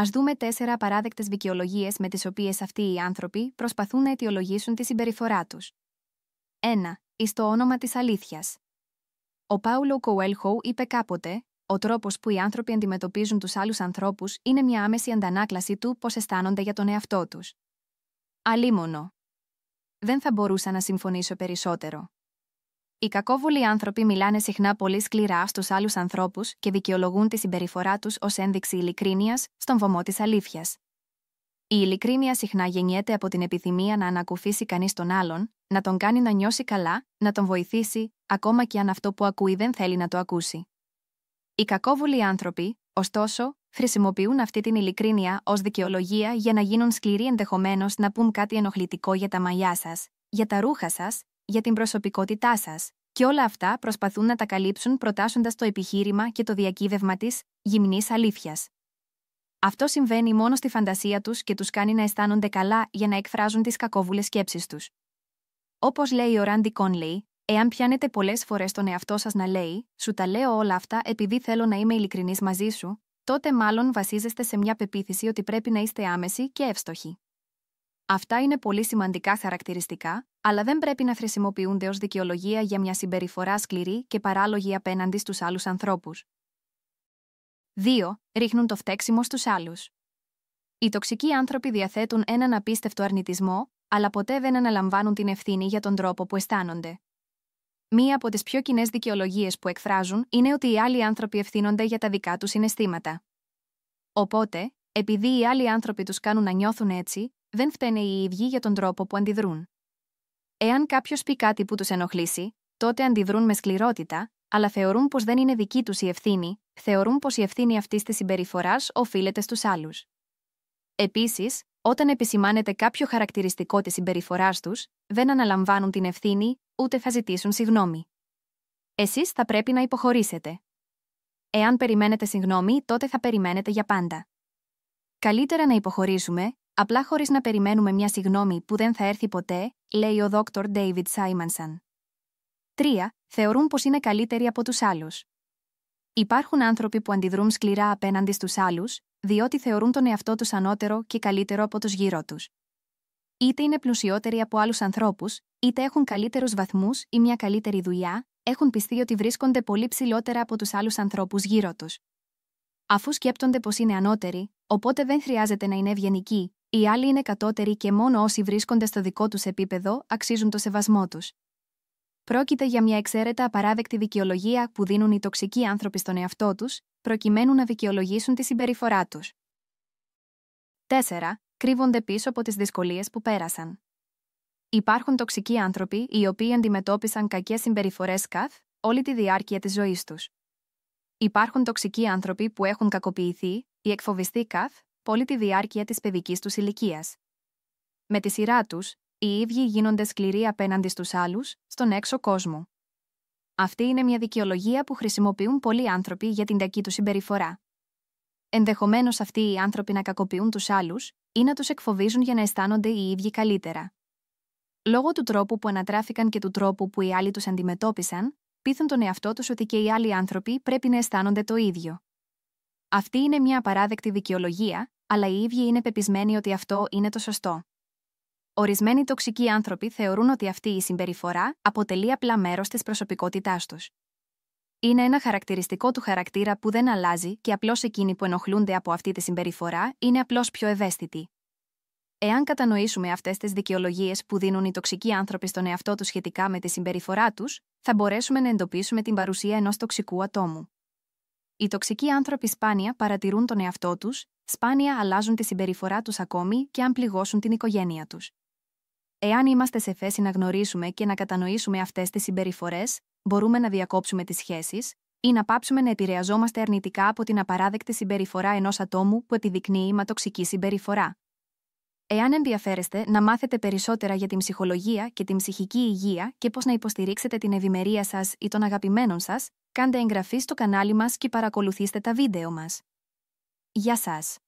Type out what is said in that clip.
Ας δούμε τέσσερα απαράδεκτες δικαιολογίες με τις οποίες αυτοί οι άνθρωποι προσπαθούν να αιτιολογήσουν τη συμπεριφορά τους. 1. Εις το όνομα της αλήθειας. Ο Πάουλο Κοέλχο είπε κάποτε: Ο τρόπος που οι άνθρωποι αντιμετωπίζουν τους άλλους ανθρώπους είναι μια άμεση αντανάκλαση του πώς αισθάνονται για τον εαυτό τους. Αλίμονο. Δεν θα μπορούσα να συμφωνήσω περισσότερο. Οι κακόβουλοι άνθρωποι μιλάνε συχνά πολύ σκληρά στους άλλους ανθρώπους και δικαιολογούν τη συμπεριφορά τους ως ένδειξη ειλικρίνειας στον βωμό της αλήθειας. Η ειλικρίνεια συχνά γεννιέται από την επιθυμία να ανακουφίσει κανείς τον άλλον, να τον κάνει να νιώσει καλά, να τον βοηθήσει, ακόμα και αν αυτό που ακούει δεν θέλει να το ακούσει. Οι κακόβουλοι άνθρωποι, ωστόσο, χρησιμοποιούν αυτή την ειλικρίνεια ως δικαιολογία για να γίνουν σκληροί ενδεχομένως να πούν κάτι ενοχλητικό για τα μαλλιά σας, για τα ρούχα σας, για την προσωπικότητά σας, και όλα αυτά προσπαθούν να τα καλύψουν προτάσσοντας το επιχείρημα και το διακύβευμα της γυμνής αλήθειας. Αυτό συμβαίνει μόνο στη φαντασία τους και τους κάνει να αισθάνονται καλά για να εκφράζουν τις κακόβουλες σκέψεις τους. Όπως λέει ο Ράντι Κόνλεϊ, εάν πιάνετε πολλές φορές τον εαυτό σας να λέει: Σου τα λέω όλα αυτά επειδή θέλω να είμαι ειλικρινής μαζί σου, τότε μάλλον βασίζεστε σε μια πεποίθηση ότι πρέπει να είστε άμεση και εύστοχοι. Αυτά είναι πολύ σημαντικά χαρακτηριστικά, αλλά δεν πρέπει να χρησιμοποιούνται ως δικαιολογία για μια συμπεριφορά σκληρή και παράλογη απέναντι στους άλλους ανθρώπους. 2. Ρίχνουν το φταίξιμο στους άλλους. Οι τοξικοί άνθρωποι διαθέτουν έναν απίστευτο αρνητισμό, αλλά ποτέ δεν αναλαμβάνουν την ευθύνη για τον τρόπο που αισθάνονται. Μία από τις πιο κοινές δικαιολογίες που εκφράζουν είναι ότι οι άλλοι άνθρωποι ευθύνονται για τα δικά τους συναισθήματα. Οπότε, επειδή οι άλλοι άνθρωποι τους κάνουν να νιώθουν έτσι, δεν φταίνε οι ίδιοι για τον τρόπο που αντιδρούν. Εάν κάποιος πει κάτι που τους ενοχλήσει, τότε αντιδρούν με σκληρότητα, αλλά θεωρούν πως δεν είναι δική τους η ευθύνη, θεωρούν πως η ευθύνη αυτής της συμπεριφοράς οφείλεται στους άλλους. Επίσης, όταν επισημάνεται κάποιο χαρακτηριστικό της συμπεριφοράς τους, δεν αναλαμβάνουν την ευθύνη, ούτε θα ζητήσουν συγγνώμη. Εσείς θα πρέπει να υποχωρήσετε. Εάν περιμένετε συγγνώμη, τότε θα περιμένετε για πάντα. Καλύτερα να υποχωρήσουμε, Απλά χωρίς να περιμένουμε μια συγγνώμη που δεν θα έρθει ποτέ, λέει ο Δόκτωρ Ντέιβιτ Σάιμανσαν. 3. Θεωρούν πως είναι καλύτεροι από τους άλλους. Υπάρχουν άνθρωποι που αντιδρούν σκληρά απέναντι στους άλλους, διότι θεωρούν τον εαυτό τους ανώτερο και καλύτερο από τους γύρω τους. Είτε είναι πλουσιότεροι από άλλους ανθρώπους, είτε έχουν καλύτερους βαθμούς ή μια καλύτερη δουλειά, έχουν πιστεί ότι βρίσκονται πολύ ψηλότερα από τους άλλους ανθρώπους γύρω τους. Αφού σκέπτονται πως είναι ανώτεροι, οπότε δεν χρειάζεται να είναι ευγενικοί, οι άλλοι είναι κατώτεροι και μόνο όσοι βρίσκονται στο δικό τους επίπεδο αξίζουν το σεβασμό τους. Πρόκειται για μια εξαίρετα απαράδεκτη δικαιολογία που δίνουν οι τοξικοί άνθρωποι στον εαυτό τους, προκειμένου να δικαιολογήσουν τη συμπεριφορά τους. 4. Κρύβονται πίσω από τις δυσκολίες που πέρασαν. Υπάρχουν τοξικοί άνθρωποι οι οποίοι αντιμετώπισαν κακές συμπεριφορές καθ όλη τη διάρκεια της ζωής τους. Υπάρχουν τοξικοί άνθρωποι που έχουν κακοποιηθεί ή εκφοβιστεί καθ Πολύ τη διάρκεια της παιδικής τους ηλικίας. Με τη σειρά τους, οι ίδιοι γίνονται σκληροί απέναντι στους άλλους, στον έξω κόσμο. Αυτή είναι μια δικαιολογία που χρησιμοποιούν πολλοί άνθρωποι για την κακή τους συμπεριφορά. Ενδεχομένως αυτοί οι άνθρωποι να κακοποιούν τους άλλους ή να τους εκφοβίζουν για να αισθάνονται οι ίδιοι καλύτερα. Λόγω του τρόπου που ανατράφηκαν και του τρόπου που οι άλλοι τους αντιμετώπισαν, πείθουν τον εαυτό τους ότι και οι άλλοι άνθρωποι πρέπει να αισθάνονται το ίδιο. Αυτή είναι μια απαράδεκτη δικαιολογία, αλλά οι ίδιοι είναι πεπισμένοι ότι αυτό είναι το σωστό. Ορισμένοι τοξικοί άνθρωποι θεωρούν ότι αυτή η συμπεριφορά αποτελεί απλά μέρος της προσωπικότητάς τους. Είναι ένα χαρακτηριστικό του χαρακτήρα που δεν αλλάζει και απλώς εκείνοι που ενοχλούνται από αυτή τη συμπεριφορά είναι απλώς πιο ευαίσθητοι. Εάν κατανοήσουμε αυτές τις δικαιολογίες που δίνουν οι τοξικοί άνθρωποι στον εαυτό τους σχετικά με τη συμπεριφορά τους, θα μπορέσουμε να εντοπίσουμε την παρουσία ενός τοξικού ατόμου. Οι τοξικοί άνθρωποι σπάνια παρατηρούν τον εαυτό τους σπάνια αλλάζουν τη συμπεριφορά τους ακόμη και αν πληγώσουν την οικογένεια τους. Εάν είμαστε σε θέση να γνωρίσουμε και να κατανοήσουμε αυτές τις συμπεριφορές, μπορούμε να διακόψουμε τις σχέσεις ή να πάψουμε να επηρεαζόμαστε αρνητικά από την απαράδεκτη συμπεριφορά ενός ατόμου που επιδεικνύει μα τοξική συμπεριφορά. Εάν ενδιαφέρεστε να μάθετε περισσότερα για την ψυχολογία και την ψυχική υγεία και πώς να υποστηρίξετε την ευημερία σας ή των αγαπημένων σας, κάντε εγγραφή στο κανάλι μας και παρακολουθήστε τα βίντεο μας. Γεια σας!